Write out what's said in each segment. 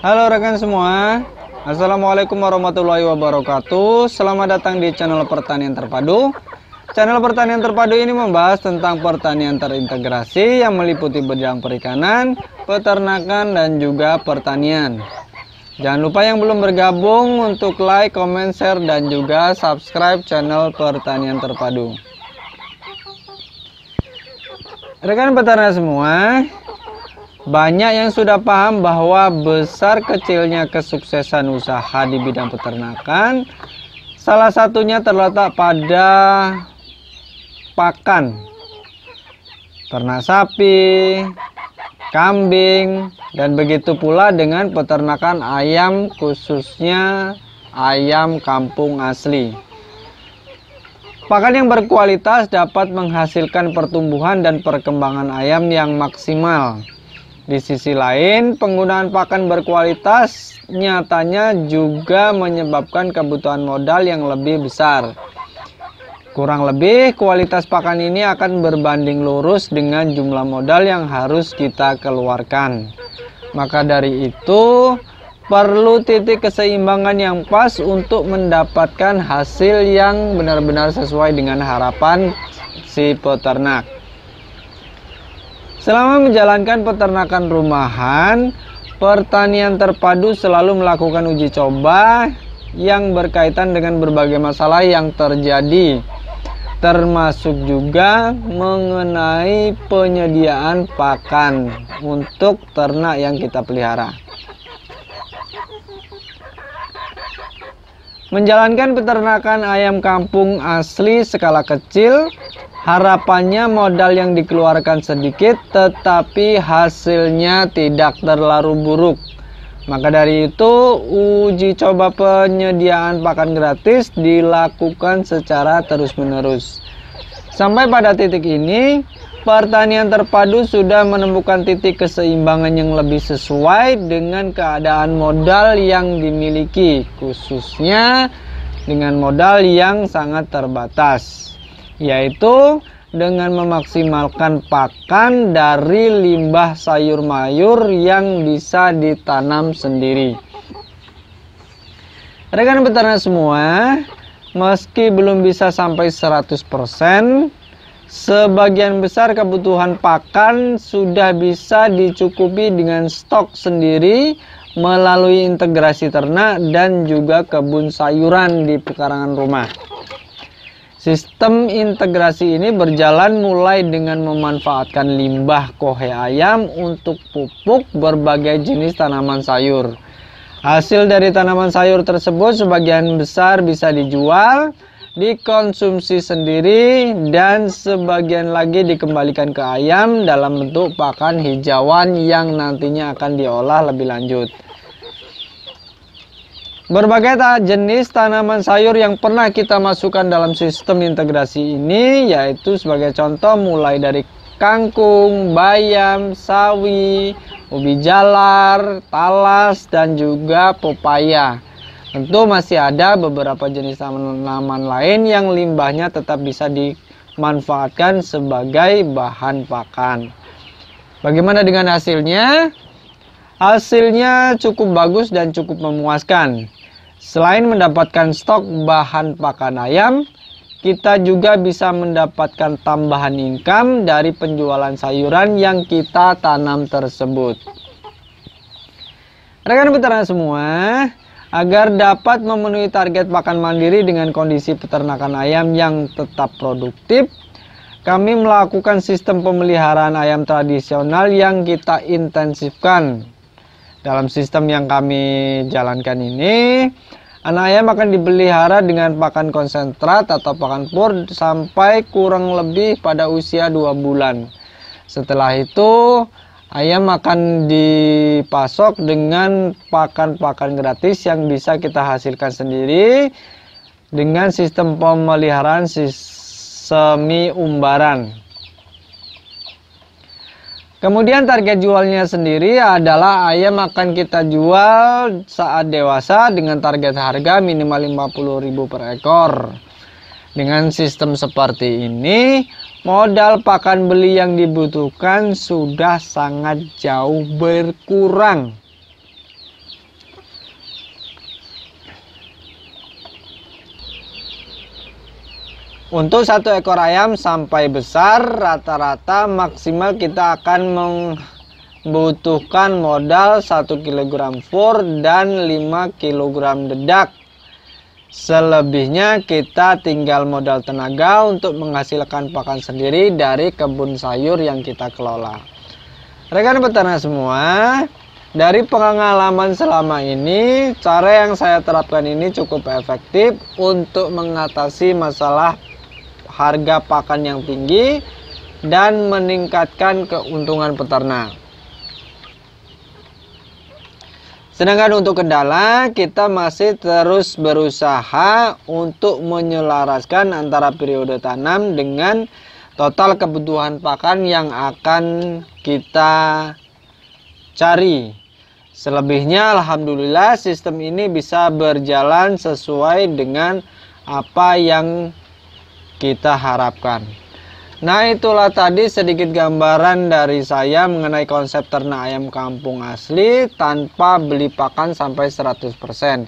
Halo rekan semua Assalamualaikum warahmatullahi wabarakatuh Selamat datang di channel pertanian terpadu Channel pertanian terpadu ini membahas tentang pertanian terintegrasi Yang meliputi bidang perikanan, peternakan, dan juga pertanian Jangan lupa yang belum bergabung untuk like, comment, share, dan juga subscribe channel pertanian terpadu Rekan peternak semua, banyak yang sudah paham bahwa besar kecilnya kesuksesan usaha di bidang peternakan salah satunya terletak pada pakan ternak sapi, kambing, dan begitu pula dengan peternakan ayam khususnya ayam kampung asli. Pakan yang berkualitas dapat menghasilkan pertumbuhan dan perkembangan ayam yang maksimal. Di sisi lain, penggunaan pakan berkualitas nyatanya juga menyebabkan kebutuhan modal yang lebih besar. Kurang lebih, kualitas pakan ini akan berbanding lurus dengan jumlah modal yang harus kita keluarkan. Maka dari itu, perlu titik keseimbangan yang pas untuk mendapatkan hasil yang benar-benar sesuai dengan harapan si peternak. Selama menjalankan peternakan rumahan, pertanian terpadu selalu melakukan uji coba yang berkaitan dengan berbagai masalah yang terjadi termasuk juga mengenai penyediaan pakan untuk ternak yang kita pelihara. Menjalankan peternakan ayam kampung asli skala kecil Harapannya modal yang dikeluarkan sedikit tetapi hasilnya tidak terlalu buruk. Maka dari itu uji coba penyediaan pakan gratis dilakukan secara terus-menerus. Sampai pada titik ini, pertanian terpadu sudah menemukan titik keseimbangan yang lebih sesuai dengan keadaan modal yang dimiliki, khususnya dengan modal yang sangat terbatas yaitu dengan memaksimalkan pakan dari limbah sayur mayur yang bisa ditanam sendiri. Rekan peternak semua, meski belum bisa sampai 100%, sebagian besar kebutuhan pakan sudah bisa dicukupi dengan stok sendiri melalui integrasi ternak dan juga kebun sayuran di pekarangan rumah. Sistem integrasi ini berjalan mulai dengan memanfaatkan limbah kohe ayam untuk pupuk berbagai jenis tanaman sayur. Hasil dari tanaman sayur tersebut sebagian besar bisa dijual, dikonsumsi sendiri, dan sebagian lagi dikembalikan ke ayam dalam bentuk pakan hijauan yang nantinya akan diolah lebih lanjut. Berbagai jenis tanaman sayur yang pernah kita masukkan dalam sistem integrasi ini yaitu sebagai contoh mulai dari kangkung, bayam, sawi, ubi jalar, talas, dan juga pepaya. Tentu masih ada beberapa jenis tanaman lain yang limbahnya tetap bisa dimanfaatkan sebagai bahan pakan. Bagaimana dengan hasilnya? Hasilnya cukup bagus dan cukup memuaskan. Selain mendapatkan stok bahan pakan ayam, kita juga bisa mendapatkan tambahan income dari penjualan sayuran yang kita tanam tersebut. Rekan peternak semua, agar dapat memenuhi target pakan mandiri dengan kondisi peternakan ayam yang tetap produktif, kami melakukan sistem pemeliharaan ayam tradisional yang kita intensifkan dalam sistem yang kami jalankan ini, anak ayam akan dipelihara dengan pakan konsentrat atau pakan pur sampai kurang lebih pada usia 2 bulan. Setelah itu, ayam akan dipasok dengan pakan-pakan gratis yang bisa kita hasilkan sendiri dengan sistem pemeliharaan semi umbaran. Kemudian target jualnya sendiri adalah ayam akan kita jual saat dewasa dengan target harga minimal 50.000 per ekor. Dengan sistem seperti ini, modal pakan beli yang dibutuhkan sudah sangat jauh berkurang. Untuk satu ekor ayam sampai besar rata-rata maksimal kita akan membutuhkan modal 1 kg fur dan 5 kg dedak. Selebihnya kita tinggal modal tenaga untuk menghasilkan pakan sendiri dari kebun sayur yang kita kelola. Rekan peternak semua, dari pengalaman selama ini, cara yang saya terapkan ini cukup efektif untuk mengatasi masalah harga pakan yang tinggi dan meningkatkan keuntungan peternak. Sedangkan untuk kendala, kita masih terus berusaha untuk menyelaraskan antara periode tanam dengan total kebutuhan pakan yang akan kita cari. Selebihnya, alhamdulillah, sistem ini bisa berjalan sesuai dengan apa yang kita harapkan. Nah itulah tadi sedikit gambaran dari saya mengenai konsep ternak ayam kampung asli tanpa beli pakan sampai 100%.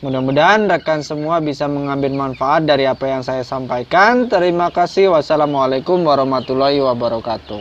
Mudah-mudahan rekan semua bisa mengambil manfaat dari apa yang saya sampaikan. Terima kasih. Wassalamualaikum warahmatullahi wabarakatuh.